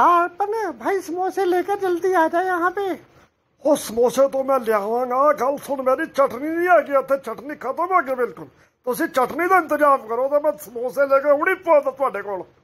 हाँ भाई समोसे लेकर जल्दी आ जाए यहाँ पे ओ समोसे तो मैं लियावांगा गल सुन मेरी चटनी नहीं गई इतने चटनी खत्म हो गई बिल्कुल तुम ਚਟਨੀ ਦਾ ਇੰਤਜ਼ਾਮ ਕਰੋ ਤੇ ਮੈਂ ਸਮੋਸੇ ਲੈ ਕੇ ਹੁਣੀ ਪਹੁੰਚਦਾ ਤੁਹਾਡੇ